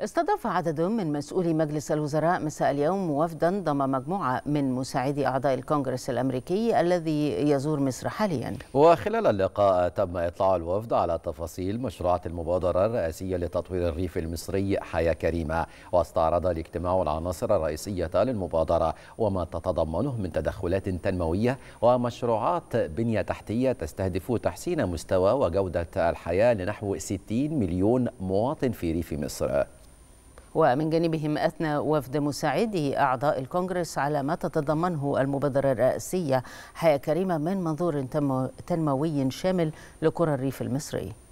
استضاف عدد من مسؤولي مجلس الوزراء مساء اليوم وفدا ضم مجموعة من مساعدي أعضاء الكونغرس الأمريكي الذي يزور مصر حاليا وخلال اللقاء تم إطلاع الوفد على تفاصيل مشروعات المبادرة الرئاسية لتطوير الريف المصري حياة كريمة واستعرض الاجتماع العناصر الرئيسية للمبادرة وما تتضمنه من تدخلات تنموية ومشروعات بنية تحتية تستهدف تحسين مستوى وجودة الحياة لنحو 60 مليون مواطن في ريف مصر ومن جانبهم أثنى وفد مساعدي أعضاء الكونغرس على ما تتضمنه المبادرة الرئاسية حياة كريمة من منظور تنموي شامل لقرى الريف المصري